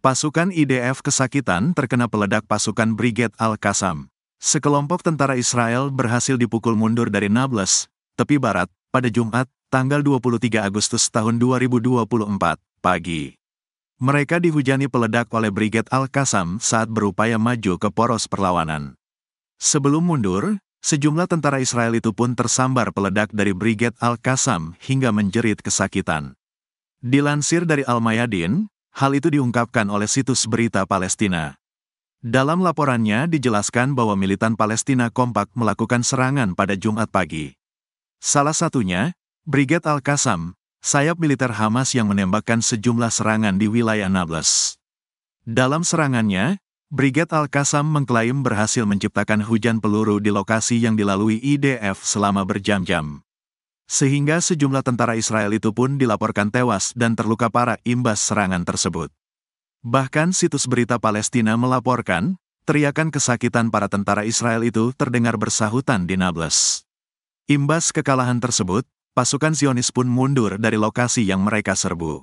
Pasukan IDF kesakitan terkena peledak pasukan Brigade Al-Qassam. Sekelompok tentara Israel berhasil dipukul mundur dari Nablus, tepi barat, pada Jumat, tanggal 23 Agustus tahun 2024, pagi. Mereka dihujani peledak oleh Brigade Al-Qassam saat berupaya maju ke poros perlawanan. Sebelum mundur, Sejumlah tentara Israel itu pun tersambar peledak dari Brigade Al-Qassam hingga menjerit kesakitan. Dilansir dari Al-Mayadin, Hal itu diungkapkan oleh situs berita Palestina. Dalam laporannya dijelaskan bahwa militan Palestina kompak melakukan serangan pada Jumat pagi. Salah satunya, Brigade Al-Qassam, sayap militer Hamas yang menembakkan sejumlah serangan di wilayah Nablus. Dalam serangannya, Brigade Al-Qassam mengklaim berhasil menciptakan hujan peluru di lokasi yang dilalui IDF selama berjam-jam sehingga sejumlah tentara Israel itu pun dilaporkan tewas dan terluka parah imbas serangan tersebut. Bahkan situs berita Palestina melaporkan, teriakan kesakitan para tentara Israel itu terdengar bersahutan di Nablus. Imbas kekalahan tersebut, pasukan Zionis pun mundur dari lokasi yang mereka serbu.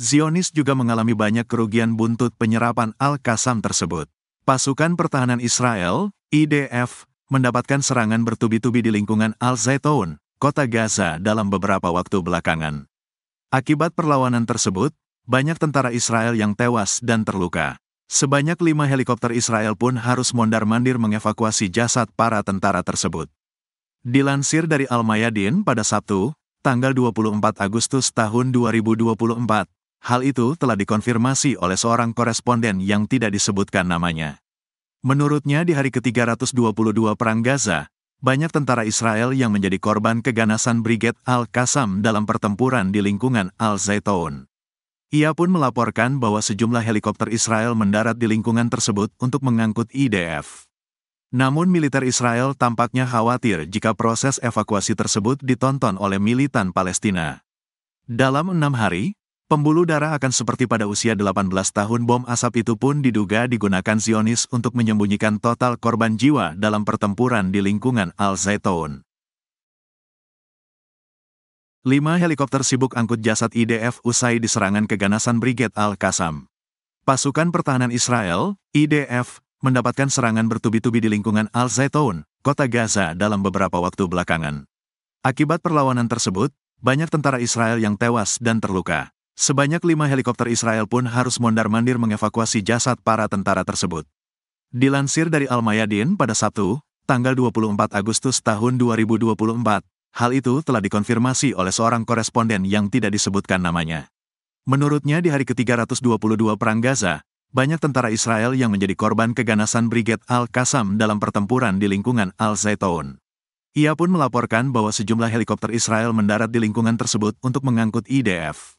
Zionis juga mengalami banyak kerugian buntut penyerapan Al-Qassam tersebut. Pasukan pertahanan Israel, IDF, mendapatkan serangan bertubi-tubi di lingkungan Al-Zaitun, kota Gaza dalam beberapa waktu belakangan. Akibat perlawanan tersebut, banyak tentara Israel yang tewas dan terluka. Sebanyak lima helikopter Israel pun harus mondar-mandir mengevakuasi jasad para tentara tersebut. Dilansir dari Al-Mayadin pada Sabtu, tanggal 24 Agustus tahun 2024, hal itu telah dikonfirmasi oleh seorang koresponden yang tidak disebutkan namanya. Menurutnya di hari ke-322 Perang Gaza, banyak tentara Israel yang menjadi korban keganasan Brigade al Qasam dalam pertempuran di lingkungan Al-Zaitoun. Ia pun melaporkan bahwa sejumlah helikopter Israel mendarat di lingkungan tersebut untuk mengangkut IDF. Namun militer Israel tampaknya khawatir jika proses evakuasi tersebut ditonton oleh militan Palestina. Dalam enam hari, Pembuluh darah akan seperti pada usia 18 tahun bom asap itu pun diduga digunakan Zionis untuk menyembunyikan total korban jiwa dalam pertempuran di lingkungan Al-Zaitun. Lima helikopter sibuk angkut jasad IDF usai diserangan keganasan Brigade Al-Qassam. Pasukan pertahanan Israel, IDF, mendapatkan serangan bertubi-tubi di lingkungan Al-Zaitun, kota Gaza dalam beberapa waktu belakangan. Akibat perlawanan tersebut, banyak tentara Israel yang tewas dan terluka. Sebanyak lima helikopter Israel pun harus mondar-mandir mengevakuasi jasad para tentara tersebut. Dilansir dari Al-Mayadin pada Sabtu, tanggal 24 Agustus tahun 2024, hal itu telah dikonfirmasi oleh seorang koresponden yang tidak disebutkan namanya. Menurutnya di hari ke-322 Perang Gaza, banyak tentara Israel yang menjadi korban keganasan Brigade Al-Qassam dalam pertempuran di lingkungan Al-Zaitoun. Ia pun melaporkan bahwa sejumlah helikopter Israel mendarat di lingkungan tersebut untuk mengangkut IDF.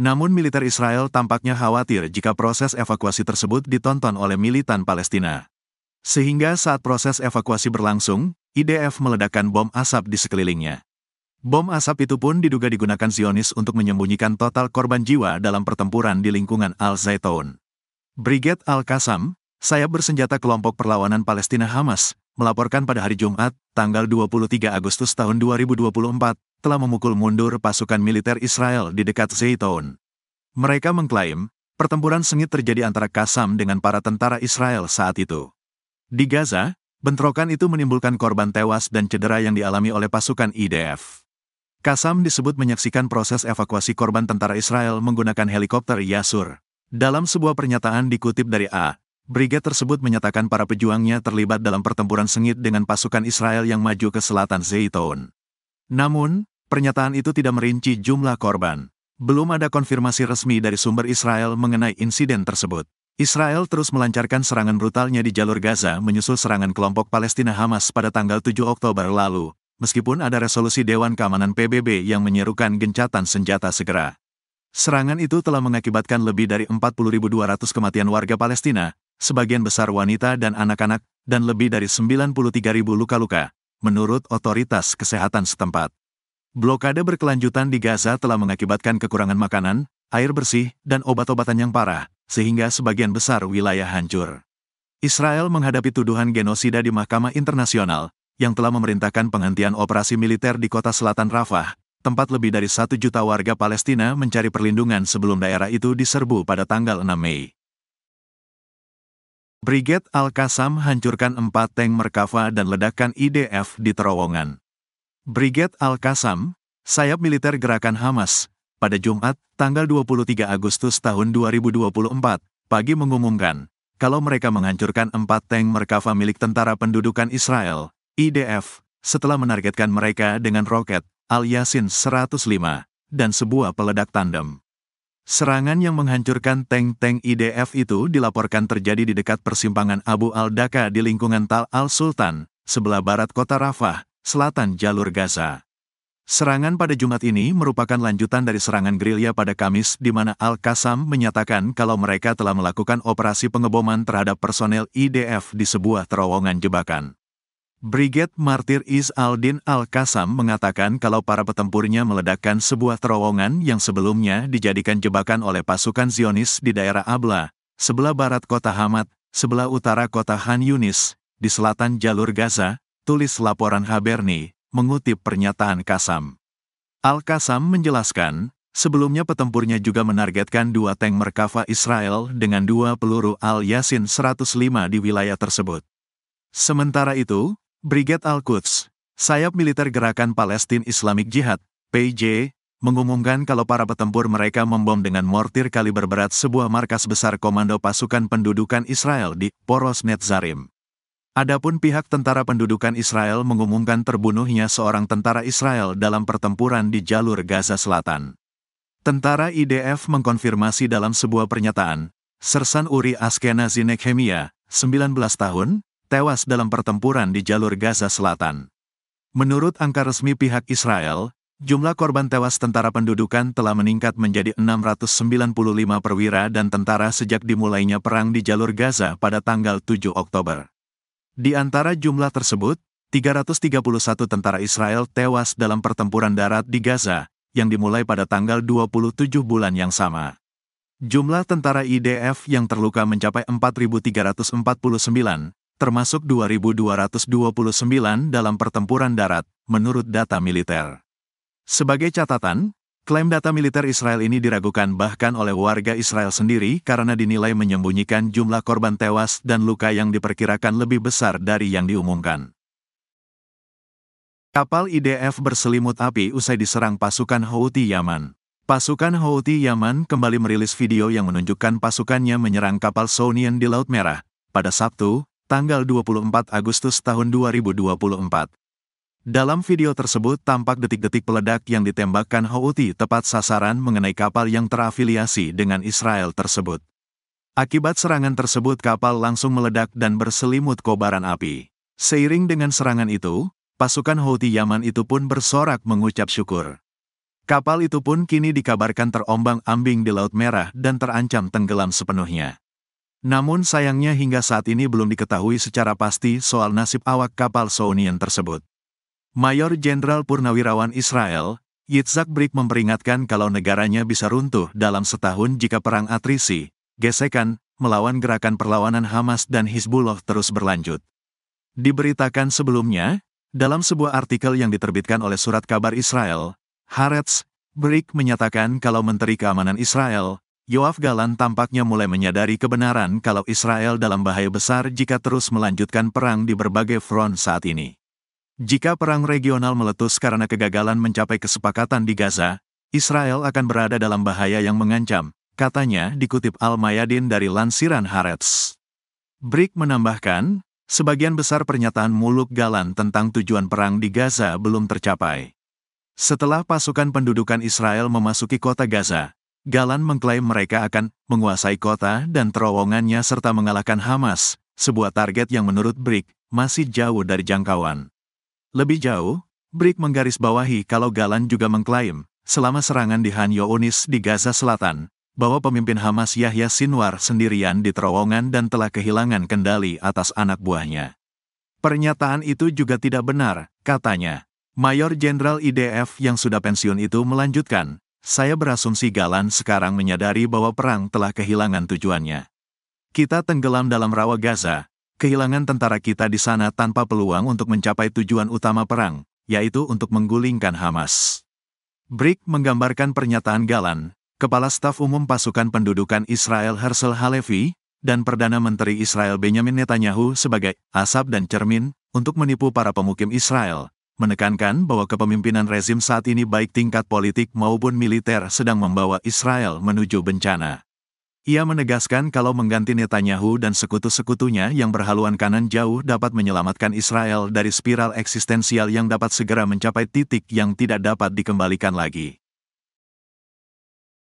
Namun militer Israel tampaknya khawatir jika proses evakuasi tersebut ditonton oleh militan Palestina. Sehingga saat proses evakuasi berlangsung, IDF meledakkan bom asap di sekelilingnya. Bom asap itu pun diduga digunakan Zionis untuk menyembunyikan total korban jiwa dalam pertempuran di lingkungan Al-Zaitun. Brigade Al-Qassam, sayap bersenjata kelompok perlawanan Palestina Hamas, melaporkan pada hari Jumat, tanggal 23 Agustus tahun 2024, telah memukul mundur pasukan militer Israel di dekat Zaytoun. Mereka mengklaim, pertempuran sengit terjadi antara Kasam dengan para tentara Israel saat itu. Di Gaza, bentrokan itu menimbulkan korban tewas dan cedera yang dialami oleh pasukan IDF. Kasam disebut menyaksikan proses evakuasi korban tentara Israel menggunakan helikopter Yasur. Dalam sebuah pernyataan dikutip dari A, brigade tersebut menyatakan para pejuangnya terlibat dalam pertempuran sengit dengan pasukan Israel yang maju ke selatan Zaytoun. Namun, pernyataan itu tidak merinci jumlah korban. Belum ada konfirmasi resmi dari sumber Israel mengenai insiden tersebut. Israel terus melancarkan serangan brutalnya di jalur Gaza menyusul serangan kelompok Palestina Hamas pada tanggal 7 Oktober lalu, meskipun ada resolusi Dewan Keamanan PBB yang menyerukan gencatan senjata segera. Serangan itu telah mengakibatkan lebih dari 40.200 kematian warga Palestina, sebagian besar wanita dan anak-anak, dan lebih dari 93.000 luka-luka, menurut otoritas kesehatan setempat. Blokade berkelanjutan di Gaza telah mengakibatkan kekurangan makanan, air bersih, dan obat-obatan yang parah, sehingga sebagian besar wilayah hancur. Israel menghadapi tuduhan genosida di Mahkamah Internasional, yang telah memerintahkan penghentian operasi militer di kota selatan Rafah, tempat lebih dari satu juta warga Palestina mencari perlindungan sebelum daerah itu diserbu pada tanggal 6 Mei. Brigade Al-Qassam hancurkan empat tank Merkava dan ledakan IDF di terowongan. Brigade Al-Qassam, sayap militer gerakan Hamas, pada Jumat, tanggal 23 Agustus tahun 2024, pagi mengumumkan, kalau mereka menghancurkan empat tank Merkava milik tentara pendudukan Israel, IDF, setelah menargetkan mereka dengan roket Al-Yasin 105 dan sebuah peledak tandem. Serangan yang menghancurkan tank-tank IDF itu dilaporkan terjadi di dekat persimpangan Abu al-Daka di lingkungan Tal al-Sultan, sebelah barat kota Rafah, selatan jalur Gaza. Serangan pada Jumat ini merupakan lanjutan dari serangan gerilya pada Kamis di mana Al-Qassam menyatakan kalau mereka telah melakukan operasi pengeboman terhadap personel IDF di sebuah terowongan jebakan. Brigade Martir Is Aldin Al-Qasam mengatakan kalau para petempurnya meledakkan sebuah terowongan yang sebelumnya dijadikan jebakan oleh pasukan Zionis di daerah Abla, sebelah barat kota Hamad, sebelah utara kota Han Yunis, di selatan jalur Gaza, tulis laporan Haberni, mengutip pernyataan Kasam. Al-Qasam menjelaskan, sebelumnya petempurnya juga menargetkan dua tank Merkava Israel dengan dua peluru Al-Yasin 105 di wilayah tersebut. Sementara itu, Brigade Al-Quds, sayap militer gerakan Palestine Islamic Jihad, PJ, mengumumkan kalau para petempur mereka membom dengan mortir kaliber berat sebuah markas besar Komando Pasukan Pendudukan Israel di Poros Netzarim. Adapun pihak tentara pendudukan Israel mengumumkan terbunuhnya seorang tentara Israel dalam pertempuran di jalur Gaza Selatan. Tentara IDF mengkonfirmasi dalam sebuah pernyataan, Sersan Uri Askena Zinekhemia, 19 tahun, tewas dalam pertempuran di jalur Gaza Selatan. Menurut angka resmi pihak Israel, jumlah korban tewas tentara pendudukan telah meningkat menjadi 695 perwira dan tentara sejak dimulainya perang di jalur Gaza pada tanggal 7 Oktober. Di antara jumlah tersebut, 331 tentara Israel tewas dalam pertempuran darat di Gaza, yang dimulai pada tanggal 27 bulan yang sama. Jumlah tentara IDF yang terluka mencapai 4.349, termasuk 2.229 dalam pertempuran darat, menurut data militer. Sebagai catatan, klaim data militer Israel ini diragukan bahkan oleh warga Israel sendiri karena dinilai menyembunyikan jumlah korban tewas dan luka yang diperkirakan lebih besar dari yang diumumkan. Kapal IDF berselimut api usai diserang pasukan Houthi Yaman. Pasukan Houthi Yaman kembali merilis video yang menunjukkan pasukannya menyerang kapal Sonian di Laut Merah pada Sabtu, tanggal 24 Agustus tahun 2024. Dalam video tersebut tampak detik-detik peledak yang ditembakkan Houthi tepat sasaran mengenai kapal yang terafiliasi dengan Israel tersebut. Akibat serangan tersebut kapal langsung meledak dan berselimut kobaran api. Seiring dengan serangan itu, pasukan Houthi Yaman itu pun bersorak mengucap syukur. Kapal itu pun kini dikabarkan terombang-ambing di Laut Merah dan terancam tenggelam sepenuhnya. Namun sayangnya hingga saat ini belum diketahui secara pasti soal nasib awak kapal Sounian tersebut. Mayor Jenderal Purnawirawan Israel, Yitzhak Brick memperingatkan kalau negaranya bisa runtuh dalam setahun jika perang atrisi, gesekan, melawan gerakan perlawanan Hamas dan Hizbullah terus berlanjut. Diberitakan sebelumnya, dalam sebuah artikel yang diterbitkan oleh Surat Kabar Israel, Haaretz, Brick menyatakan kalau Menteri Keamanan Israel, Yoav Galan tampaknya mulai menyadari kebenaran kalau Israel dalam bahaya besar jika terus melanjutkan perang di berbagai front saat ini. Jika perang regional meletus karena kegagalan mencapai kesepakatan di Gaza, Israel akan berada dalam bahaya yang mengancam, katanya dikutip Al-Mayadin dari lansiran Haaretz. Brick menambahkan, sebagian besar pernyataan muluk Galan tentang tujuan perang di Gaza belum tercapai. Setelah pasukan pendudukan Israel memasuki kota Gaza, Galan mengklaim mereka akan menguasai kota dan terowongannya serta mengalahkan Hamas, sebuah target yang menurut BRIC masih jauh dari jangkauan. Lebih jauh, BRIC menggarisbawahi kalau Galan juga mengklaim, selama serangan di Han Younis di Gaza Selatan, bahwa pemimpin Hamas Yahya Sinwar sendirian di terowongan dan telah kehilangan kendali atas anak buahnya. Pernyataan itu juga tidak benar, katanya. Mayor Jenderal IDF yang sudah pensiun itu melanjutkan, saya berasumsi Galan sekarang menyadari bahwa perang telah kehilangan tujuannya. Kita tenggelam dalam rawa Gaza, kehilangan tentara kita di sana tanpa peluang untuk mencapai tujuan utama perang, yaitu untuk menggulingkan Hamas. Brick menggambarkan pernyataan Galan, Kepala Staf Umum Pasukan Pendudukan Israel Hersel Halevi, dan Perdana Menteri Israel Benjamin Netanyahu sebagai asap dan cermin untuk menipu para pemukim Israel, menekankan bahwa kepemimpinan rezim saat ini baik tingkat politik maupun militer sedang membawa Israel menuju bencana. Ia menegaskan kalau mengganti Netanyahu dan sekutu-sekutunya yang berhaluan kanan jauh dapat menyelamatkan Israel dari spiral eksistensial yang dapat segera mencapai titik yang tidak dapat dikembalikan lagi.